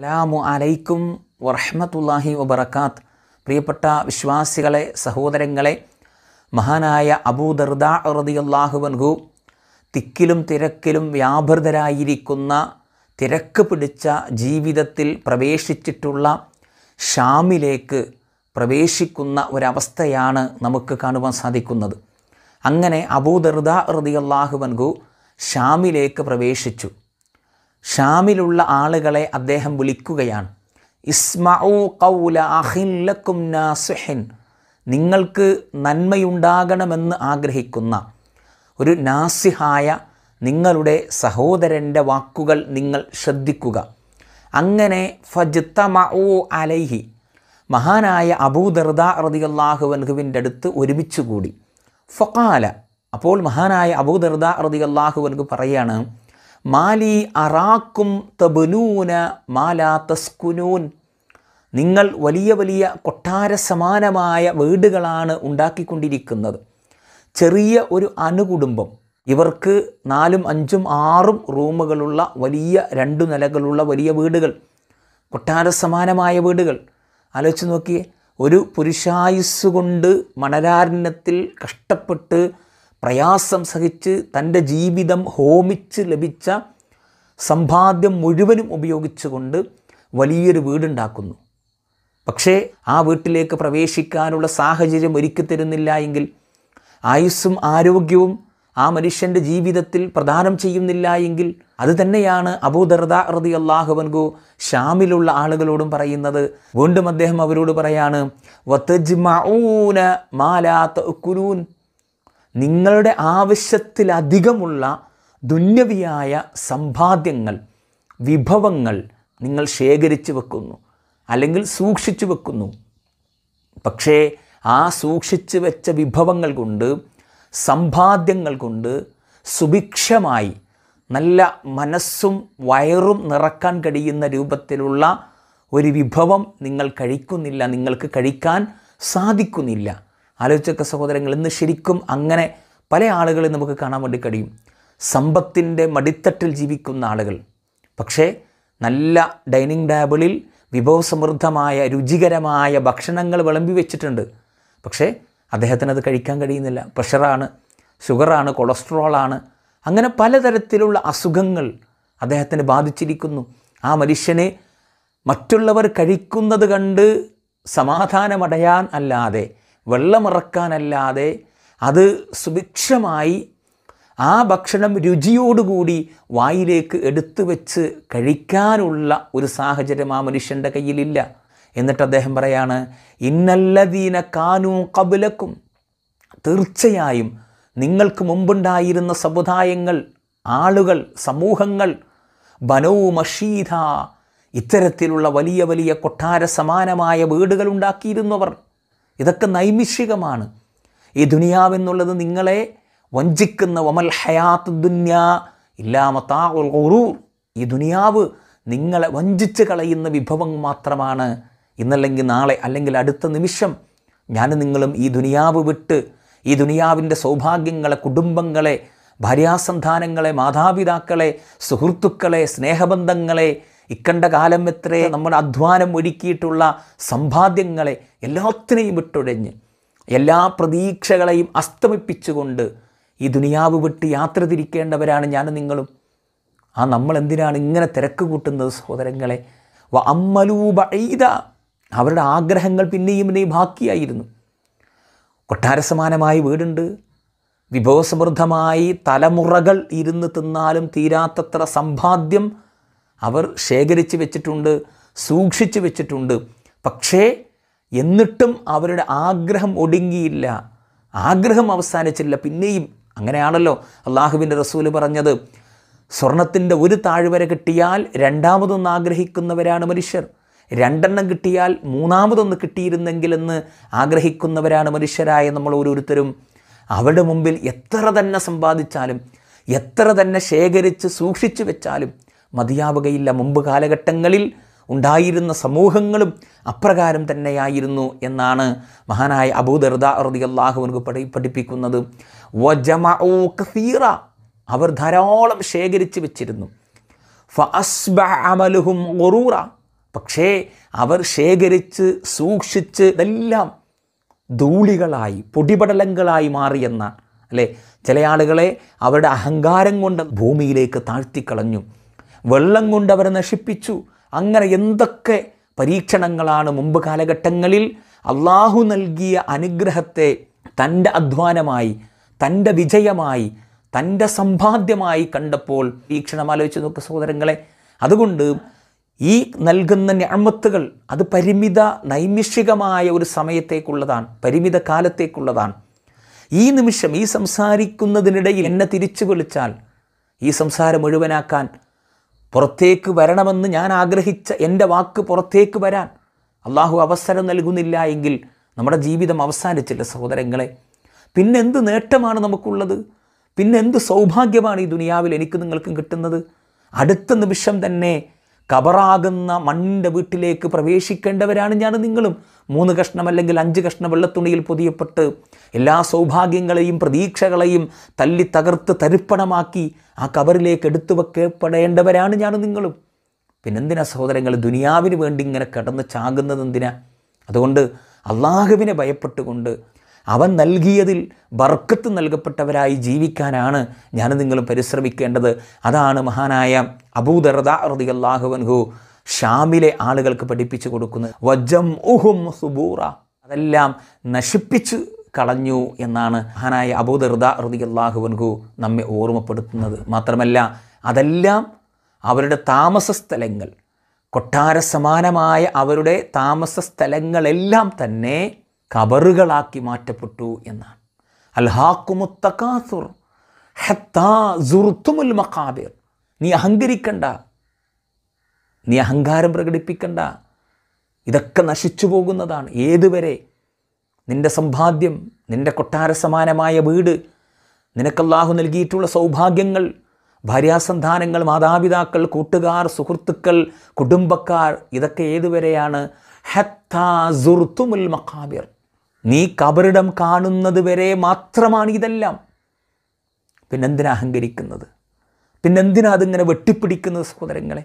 അലാമു അലൈക്കും വറഹമത്തല്ലാഹി വബർക്കാത്ത് പ്രിയപ്പെട്ട വിശ്വാസികളെ സഹോദരങ്ങളെ മഹാനായ അബൂദർദ വൻഹു തിക്കിലും തിരക്കിലും വ്യാപൃതരായിരിക്കുന്ന തിരക്ക് പിടിച്ച ജീവിതത്തിൽ പ്രവേശിച്ചിട്ടുള്ള ഷാമിലേക്ക് പ്രവേശിക്കുന്ന ഒരവസ്ഥയാണ് നമുക്ക് കാണുവാൻ സാധിക്കുന്നത് അങ്ങനെ അബൂദർദ റതിയല്ലാഹുബൻഹു ഷാമിലേക്ക് പ്രവേശിച്ചു ഷാമിലുള്ള ആളുകളെ അദ്ദേഹം വിളിക്കുകയാണ് ഇസ്മഉ കൗല അഹില്ലക്കും നാസിഹിൻ നിങ്ങൾക്ക് നന്മയുണ്ടാകണമെന്ന് ആഗ്രഹിക്കുന്ന ഒരു നാസിഹായ നിങ്ങളുടെ സഹോദരൻ്റെ വാക്കുകൾ നിങ്ങൾ ശ്രദ്ധിക്കുക അങ്ങനെ മഊ അലൈഹി മഹാനായ അബൂദർദ റതിയല്ലാഹു വൻഹുവിൻ്റെ അടുത്ത് ഒരുമിച്ച് കൂടി ഫൊക്കാല അപ്പോൾ മഹാനായ അബൂദർദ റതിയല്ലാഹു വൻഹു പറയാണ് മാലി അറാക്കും തബനൂന മാലാ തസ്കുനൂൻ നിങ്ങൾ വലിയ വലിയ കൊട്ടാര സമാനമായ വീടുകളാണ് ഉണ്ടാക്കിക്കൊണ്ടിരിക്കുന്നത് ചെറിയ ഒരു അനുകുടുംബം ഇവർക്ക് നാലും അഞ്ചും ആറും റൂമുകളുള്ള വലിയ രണ്ടു നിലകളുള്ള വലിയ വീടുകൾ കൊട്ടാര സമാനമായ വീടുകൾ ആലോചിച്ച് നോക്കിയേ ഒരു പുരുഷായുസ് കൊണ്ട് മണലാരണ്യത്തിൽ കഷ്ടപ്പെട്ട് പ്രയാസം സഹിച്ച് തൻ്റെ ജീവിതം ഹോമിച്ച് ലഭിച്ച സമ്പാദ്യം മുഴുവനും ഉപയോഗിച്ചുകൊണ്ട് വലിയൊരു വീടുണ്ടാക്കുന്നു പക്ഷേ ആ വീട്ടിലേക്ക് പ്രവേശിക്കാനുള്ള സാഹചര്യം ഒരുക്കി തരുന്നില്ല എങ്കിൽ ആയുസ്സും ആരോഗ്യവും ആ മനുഷ്യൻ്റെ ജീവിതത്തിൽ പ്രദാനം ചെയ്യുന്നില്ല എങ്കിൽ അത് തന്നെയാണ് അബൂദർദ റതി അള്ളാഹുവൻഗു ഷാമിലുള്ള ആളുകളോടും പറയുന്നത് വീണ്ടും അദ്ദേഹം അവരോട് പറയാണ് വത്തജ്മഊന മാലാത്ത കുലൂൻ നിങ്ങളുടെ ആവശ്യത്തിലധികമുള്ള ദുന്യവിയായ സമ്പാദ്യങ്ങൾ വിഭവങ്ങൾ നിങ്ങൾ ശേഖരിച്ചു വെക്കുന്നു അല്ലെങ്കിൽ സൂക്ഷിച്ചു വെക്കുന്നു പക്ഷേ ആ സൂക്ഷിച്ചു വെച്ച വിഭവങ്ങൾ കൊണ്ട് സമ്പാദ്യങ്ങൾ കൊണ്ട് സുഭിക്ഷമായി നല്ല മനസ്സും വയറും നിറക്കാൻ കഴിയുന്ന രൂപത്തിലുള്ള ഒരു വിഭവം നിങ്ങൾ കഴിക്കുന്നില്ല നിങ്ങൾക്ക് കഴിക്കാൻ സാധിക്കുന്നില്ല ആലോചിച്ചൊക്കെ സഹോദരങ്ങൾ ഇന്ന് ശരിക്കും അങ്ങനെ പല ആളുകളെ നമുക്ക് കാണാൻ വേണ്ടി കഴിയും സമ്പത്തിൻ്റെ മടിത്തട്ടിൽ ജീവിക്കുന്ന ആളുകൾ പക്ഷേ നല്ല ഡൈനിങ് ടേബിളിൽ വിഭവസമൃദ്ധമായ രുചികരമായ ഭക്ഷണങ്ങൾ വിളമ്പി വെച്ചിട്ടുണ്ട് പക്ഷേ അദ്ദേഹത്തിന് അത് കഴിക്കാൻ കഴിയുന്നില്ല പ്രഷറാണ് ഷുഗറാണ് കൊളസ്ട്രോളാണ് അങ്ങനെ പലതരത്തിലുള്ള അസുഖങ്ങൾ അദ്ദേഹത്തിന് ബാധിച്ചിരിക്കുന്നു ആ മനുഷ്യനെ മറ്റുള്ളവർ കഴിക്കുന്നത് കണ്ട് സമാധാനമടയാൻ അല്ലാതെ വെള്ളമിറക്കാനല്ലാതെ അത് സുഭിക്ഷമായി ആ ഭക്ഷണം രുചിയോടുകൂടി വായിലേക്ക് എടുത്തു വെച്ച് കഴിക്കാനുള്ള ഒരു സാഹചര്യം ആ മനുഷ്യൻ്റെ കയ്യിലില്ല എന്നിട്ട് അദ്ദേഹം പറയാണ് ഇന്നല്ലദീന കാനു കബുലക്കും തീർച്ചയായും നിങ്ങൾക്ക് മുമ്പുണ്ടായിരുന്ന സമുദായങ്ങൾ ആളുകൾ സമൂഹങ്ങൾ ബനോ മഷീധ ഇത്തരത്തിലുള്ള വലിയ വലിയ കൊട്ടാര സമാനമായ വീടുകൾ ഉണ്ടാക്കിയിരുന്നവർ ഇതൊക്കെ നൈമിഷികമാണ് ഈ ദുനിയാവെന്നുള്ളത് നിങ്ങളെ വഞ്ചിക്കുന്ന വമൽ ഹയാത്ത് ദുന്യ ഇല്ലാമത്താ ഉറൂർ ഈ ദുനിയാവ് നിങ്ങളെ വഞ്ചിച്ച് കളയുന്ന വിഭവം മാത്രമാണ് ഇന്നല്ലെങ്കിൽ നാളെ അല്ലെങ്കിൽ അടുത്ത നിമിഷം ഞാൻ നിങ്ങളും ഈ ദുനിയാവ് വിട്ട് ഈ ദുനിയാവിൻ്റെ സൗഭാഗ്യങ്ങളെ കുടുംബങ്ങളെ ഭാര്യാസന്ധാനങ്ങളെ മാതാപിതാക്കളെ സുഹൃത്തുക്കളെ സ്നേഹബന്ധങ്ങളെ ഇക്കണ്ട കാലം എത്രേ നമ്മുടെ അധ്വാനം ഒരുക്കിയിട്ടുള്ള സമ്പാദ്യങ്ങളെ എല്ലാത്തിനെയും വിട്ടൊഴിഞ്ഞ് എല്ലാ പ്രതീക്ഷകളെയും അസ്തമിപ്പിച്ചുകൊണ്ട് ഈ ദുനിയാവ് വിട്ട് യാത്ര തിരിക്കേണ്ടവരാണ് ഞാനും നിങ്ങളും ആ നമ്മൾ എന്തിനാണ് ഇങ്ങനെ തിരക്ക് കൂട്ടുന്നത് സഹോദരങ്ങളെ വ അമ്മലൂബ എയ്ത അവരുടെ ആഗ്രഹങ്ങൾ പിന്നെയും പിന്നെയും ബാക്കിയായിരുന്നു കൊട്ടാരസമാനമായി വീടുണ്ട് വിഭവസമൃദ്ധമായി തലമുറകൾ ഇരുന്ന് തിന്നാലും തീരാത്തത്ര സമ്പാദ്യം അവർ ശേഖരിച്ച് വെച്ചിട്ടുണ്ട് സൂക്ഷിച്ചു വെച്ചിട്ടുണ്ട് പക്ഷേ എന്നിട്ടും അവരുടെ ആഗ്രഹം ഒടുങ്ങിയില്ല ആഗ്രഹം അവസാനിച്ചില്ല പിന്നെയും അങ്ങനെയാണല്ലോ അള്ളാഹുവിൻ്റെ റസൂൽ പറഞ്ഞത് സ്വർണത്തിൻ്റെ ഒരു താഴ്വര കിട്ടിയാൽ രണ്ടാമതൊന്ന് ആഗ്രഹിക്കുന്നവരാണ് മനുഷ്യർ രണ്ടെണ്ണം കിട്ടിയാൽ മൂന്നാമതൊന്ന് കിട്ടിയിരുന്നെങ്കിലെന്ന് ആഗ്രഹിക്കുന്നവരാണ് മനുഷ്യരായ നമ്മൾ ഓരോരുത്തരും അവരുടെ മുമ്പിൽ എത്ര തന്നെ സമ്പാദിച്ചാലും എത്ര തന്നെ ശേഖരിച്ച് സൂക്ഷിച്ചു വെച്ചാലും മതിയാവുകയില്ല മുമ്പ് കാലഘട്ടങ്ങളിൽ ഉണ്ടായിരുന്ന സമൂഹങ്ങളും അപ്രകാരം തന്നെയായിരുന്നു എന്നാണ് മഹാനായ അബൂദർദ റതി അള്ളാഹുവിനക്ക് പഠി പഠിപ്പിക്കുന്നത് അവർ ധാരാളം ശേഖരിച്ച് വെച്ചിരുന്നു അമലുഹും പക്ഷേ അവർ ശേഖരിച്ച് സൂക്ഷിച്ച് ഇതെല്ലാം ധൂളികളായി പൊടിപടലങ്ങളായി മാറിയെന്ന അല്ലേ ചില ആളുകളെ അവരുടെ അഹങ്കാരം കൊണ്ട് ഭൂമിയിലേക്ക് താഴ്ത്തിക്കളഞ്ഞു വെള്ളം അവരെ നശിപ്പിച്ചു അങ്ങനെ എന്തൊക്കെ പരീക്ഷണങ്ങളാണ് മുമ്പ് കാലഘട്ടങ്ങളിൽ അള്ളാഹു നൽകിയ അനുഗ്രഹത്തെ തൻ്റെ അധ്വാനമായി തൻ്റെ വിജയമായി തൻ്റെ സമ്പാദ്യമായി കണ്ടപ്പോൾ പരീക്ഷണം ആലോചിച്ച് നോക്കുക സഹോദരങ്ങളെ അതുകൊണ്ട് ഈ നൽകുന്ന ഞാമത്തുകൾ അത് പരിമിത നൈമിഷികമായ ഒരു സമയത്തേക്കുള്ളതാണ് പരിമിത കാലത്തേക്കുള്ളതാണ് ഈ നിമിഷം ഈ സംസാരിക്കുന്നതിനിടയിൽ എന്നെ തിരിച്ചു വിളിച്ചാൽ ഈ സംസാരം മുഴുവനാക്കാൻ പുറത്തേക്ക് വരണമെന്ന് ഞാൻ ആഗ്രഹിച്ച എൻ്റെ വാക്ക് പുറത്തേക്ക് വരാൻ അള്ളാഹു അവസരം നൽകുന്നില്ല എങ്കിൽ നമ്മുടെ ജീവിതം അവസാനിച്ചില്ല സഹോദരങ്ങളെ പിന്നെന്ത് നേട്ടമാണ് നമുക്കുള്ളത് പിന്നെന്ത് സൗഭാഗ്യമാണ് ഈ ദുനിയാവിൽ എനിക്ക് നിങ്ങൾക്കും കിട്ടുന്നത് അടുത്ത നിമിഷം തന്നെ കബറാകുന്ന മണ്ണിൻ്റെ വീട്ടിലേക്ക് പ്രവേശിക്കേണ്ടവരാണ് ഞാൻ നിങ്ങളും മൂന്ന് കഷ്ണം അല്ലെങ്കിൽ അഞ്ച് കഷ്ണം വെള്ളത്തുണിയിൽ പൊതിയപ്പെട്ട് എല്ലാ സൗഭാഗ്യങ്ങളെയും പ്രതീക്ഷകളെയും തല്ലി തകർത്ത് തരിപ്പണമാക്കി ആ കബറിലേക്ക് എടുത്തു വെക്കപ്പെടേണ്ടവരാണ് ഞാനും നിങ്ങളും പിന്നെന്തിനാ സഹോദരങ്ങൾ ദുനിയാവിന് വേണ്ടി ഇങ്ങനെ കടന്ന് ചാകുന്നത് എന്തിനാ അതുകൊണ്ട് അള്ളാഹുവിനെ ഭയപ്പെട്ടുകൊണ്ട് അവൻ നൽകിയതിൽ ബർക്കത്ത് നൽകപ്പെട്ടവരായി ജീവിക്കാനാണ് ഞാൻ നിങ്ങളും പരിശ്രമിക്കേണ്ടത് അതാണ് മഹാനായ അബൂദർദാ റതി അള്ളാഹുവൻഹു ഷാമിലെ ആളുകൾക്ക് പഠിപ്പിച്ചു കൊടുക്കുന്നത് വജം ഉഹും സുബൂറ അതെല്ലാം നശിപ്പിച്ച് കളഞ്ഞു എന്നാണ് മഹാനായ അബൂദർദ റതിയല്ലാഹുവൻഹു നമ്മെ ഓർമ്മപ്പെടുത്തുന്നത് മാത്രമല്ല അതെല്ലാം അവരുടെ താമസ സ്ഥലങ്ങൾ കൊട്ടാര സമാനമായ അവരുടെ താമസ സ്ഥലങ്ങളെല്ലാം തന്നെ കബറുകളാക്കി മാറ്റപ്പെട്ടു എന്നാണ് അൽഹാക്കുമുത്തുർ ഹത്താ സുർത്തുമുൽ മക്കാബിർ നീ അഹങ്കരിക്കണ്ട നീ അഹങ്കാരം പ്രകടിപ്പിക്കണ്ട ഇതൊക്കെ നശിച്ചു പോകുന്നതാണ് ഏതുവരെ നിൻ്റെ സമ്പാദ്യം നിൻ്റെ കൊട്ടാര സമാനമായ വീട് നിനക്കല്ലാഹു നൽകിയിട്ടുള്ള സൗഭാഗ്യങ്ങൾ ഭാര്യാസന്ധാനങ്ങൾ മാതാപിതാക്കൾ കൂട്ടുകാർ സുഹൃത്തുക്കൾ കുടുംബക്കാർ ഇതൊക്കെ ഏതുവരെയാണ് ഹത്താസുർത്തുമുൽ മക്കാബിർ നീ കബറിടം കാണുന്നത് വരെ മാത്രമാണ് ഇതെല്ലാം പിന്നെന്തിനാ അഹങ്കരിക്കുന്നത് പിന്നെന്തിനാ അതിങ്ങനെ വെട്ടിപ്പിടിക്കുന്നത് സഹോദരങ്ങളെ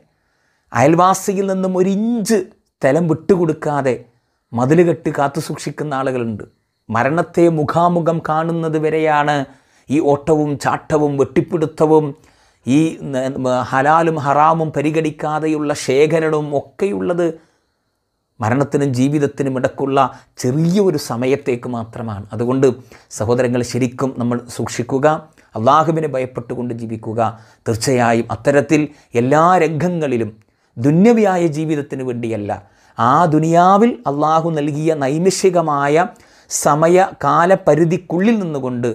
അയൽവാസിയിൽ നിന്നും ഒരു ഇഞ്ച് സ്ഥലം വിട്ടുകൊടുക്കാതെ കെട്ട് കാത്തു സൂക്ഷിക്കുന്ന ആളുകളുണ്ട് മരണത്തെ മുഖാമുഖം കാണുന്നത് വരെയാണ് ഈ ഓട്ടവും ചാട്ടവും വെട്ടിപ്പിടുത്തവും ഈ ഹലാലും ഹറാമും പരിഗണിക്കാതെയുള്ള ശേഖരണവും ഒക്കെയുള്ളത് മരണത്തിനും ജീവിതത്തിനും ഇടക്കുള്ള ചെറിയൊരു സമയത്തേക്ക് മാത്രമാണ് അതുകൊണ്ട് സഹോദരങ്ങൾ ശരിക്കും നമ്മൾ സൂക്ഷിക്കുക അള്ളാഹുവിനെ ഭയപ്പെട്ടുകൊണ്ട് ജീവിക്കുക തീർച്ചയായും അത്തരത്തിൽ എല്ലാ രംഗങ്ങളിലും ദുന്യവിയായ ജീവിതത്തിന് വേണ്ടിയല്ല ആ ദുനിയാവിൽ അള്ളാഹു നൽകിയ നൈമിഷികമായ സമയ കാലപരിധിക്കുള്ളിൽ നിന്നുകൊണ്ട്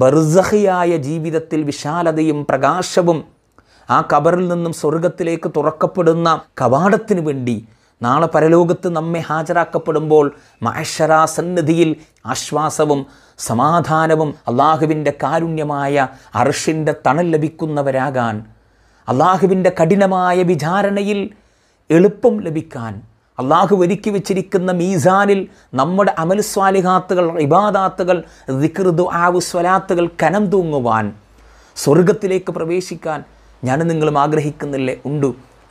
ബർസഹിയായ ജീവിതത്തിൽ വിശാലതയും പ്രകാശവും ആ കബറിൽ നിന്നും സ്വർഗത്തിലേക്ക് തുറക്കപ്പെടുന്ന കവാടത്തിന് വേണ്ടി നാളെ പരലോകത്ത് നമ്മെ ഹാജരാക്കപ്പെടുമ്പോൾ മഹഷറാ സന്നിധിയിൽ ആശ്വാസവും സമാധാനവും അള്ളാഹുവിൻ്റെ കാരുണ്യമായ അർഷിൻ്റെ തണൽ ലഭിക്കുന്നവരാകാൻ അള്ളാഹുവിൻ്റെ കഠിനമായ വിചാരണയിൽ എളുപ്പം ലഭിക്കാൻ അള്ളാഹു ഒരുക്കി വെച്ചിരിക്കുന്ന മീസാനിൽ നമ്മുടെ അമൽ സ്വാലിഹാത്തുകൾ ഇബാദാത്തുകൾ ദിക്റുദു ആവു സ്വലാത്തുകൾ കനം തൂങ്ങുവാൻ സ്വർഗത്തിലേക്ക് പ്രവേശിക്കാൻ ഞാൻ നിങ്ങളും ആഗ്രഹിക്കുന്നില്ലേ ഉണ്ട്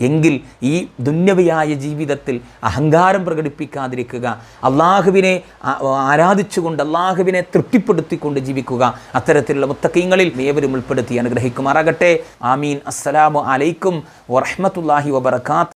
എങ്കിൽ ഈ ദുന്യവിയായ ജീവിതത്തിൽ അഹങ്കാരം പ്രകടിപ്പിക്കാതിരിക്കുക അള്ളാഹുവിനെ ആരാധിച്ചുകൊണ്ട് അള്ളാഹുവിനെ തൃപ്തിപ്പെടുത്തിക്കൊണ്ട് ജീവിക്കുക അത്തരത്തിലുള്ള മുത്തക്കീങ്ങളിൽ ഏവരും ഉൾപ്പെടുത്തി അനുഗ്രഹിക്കുമാറാകട്ടെ ആമീൻ അസ്സലാമു അലൈക്കും വറഹമത്തല്ലാഹി വബർക്കാത്ത്